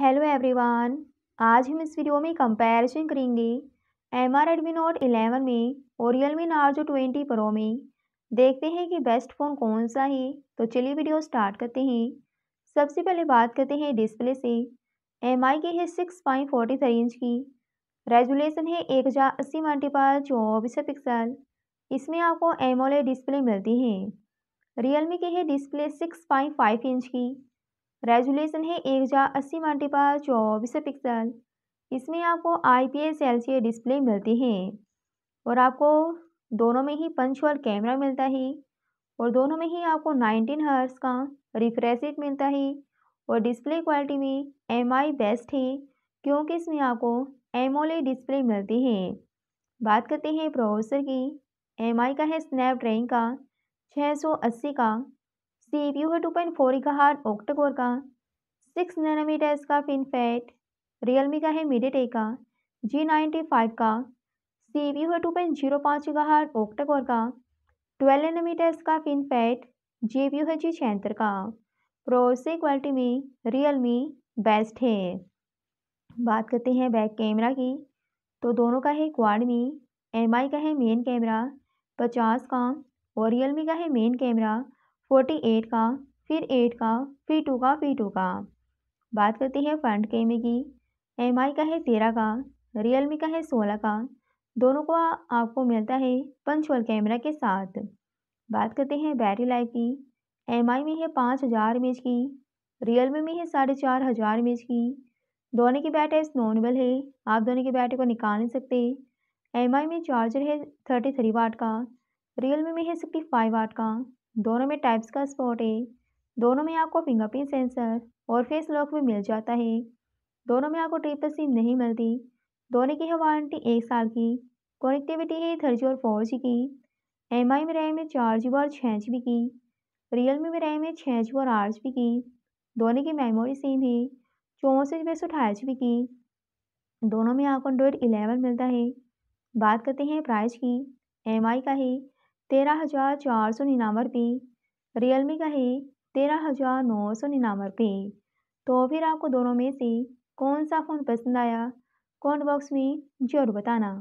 hello everyone आज हम इस वीडियो में कंपैरिजन करेंगे M R Redmi note eleven में और Realme Narzo twenty pro में देखते हैं कि बेस्ट फ़ोन कौन सा है तो चलिए वीडियो स्टार्ट करते हैं सबसे पहले बात करते हैं डिस्प्ले से एम आई की है six point forty three inch की रेजुलेशन है एक हज़ार अस्सी मल्टीपाल चौबीस पिक्सल इसमें आपको एमोले डिस्प्ले मिलती है रियल मी की है display six point five inch की रेजुलेशन है एक हज़ार अस्सी पर चौबीस पिक्सल इसमें आपको I P S L C display मिलती है और आपको दोनों में ही पंचुअल कैमरा मिलता है और दोनों में ही आपको नाइनटीन हर्स का रिफ्रेश रेट मिलता है और डिस्प्ले क्वालिटी में एम आई बेस्ट है क्योंकि इसमें आपको एमओले डिस्प्ले मिलती है बात करते हैं प्रोसेसर की एम आई का है स्नैपड्रैगन का 680 का सीपीयू है टू पॉइंट फोर का हार्ड ऑक्टाकोर का सिक्स नैनोमीटर इसका रियल रियलमी का है मीडियटे का जी नाइन्टी फाइव का सी पी यू है टू पॉइंट जीरो पाँच का हार्ट ऑक्टाकोर का ट्वेल्व नैनोमीटर इसका फैट जी पी यू है जी छिहत्तर का प्रोसे क्वालिटी में रियलमी बेस्ट है बात करते हैं बैक कैमरा की तो दोनों का है क्वाड मी एम आई का है मेन कैमरा पचास का और रियलमी का है मेन कैमरा फोर्टी एट का फिर एट का फिर टू का फिर टू का बात करते हैं फ्रंट कैमरे की एम आई का है तेरह का रियल मी का है सोलह का दोनों को आपको मिलता है पंचुअल कैमरा के साथ बात करते हैं बैटरी लाइफ की एम आई में है पाँच हज़ार एम की रियल मी में है साढ़े चार हज़ार एम की दोनों की बैटरी नॉनबल है आप दोनों की बैटरी को निकाल नहीं सकते एम आई में चार्जर है थर्टी थ्री वाट का रियल मी में है सिक्सटी फाइव वाट का दोनों में टाइप्स का स्पॉट है दोनों में आपको फिंगरप्रिंट सेंसर और फेस लॉक भी मिल जाता है दोनों में आपको ट्रिपल सिम नहीं मिलती दोनों की है वारंटी एक साल की कनेक्टिविटी है थर्जी और फोर जी की एम आई में रैम है चार जी और छः जी बी की रियलमी में रैम है छः जी और आठ जी बी की दोनों की मेमोरी सिम है चौंसठ एक सौ अठारह जी बी की दोनों में आपको एंड्रॉयड इलेवन मिलता है बात करते हैं प्राइस की एम आई का है तेरह हजार चार सौ निन्यानवे रुपये रियल मी का है तेरह हजार नौ सौ निन्यानवे रुपये तो फिर आपको दोनों में से कौन सा फ़ोन पसंद आया कॉमेंट बॉक्स में ज़रूर बताना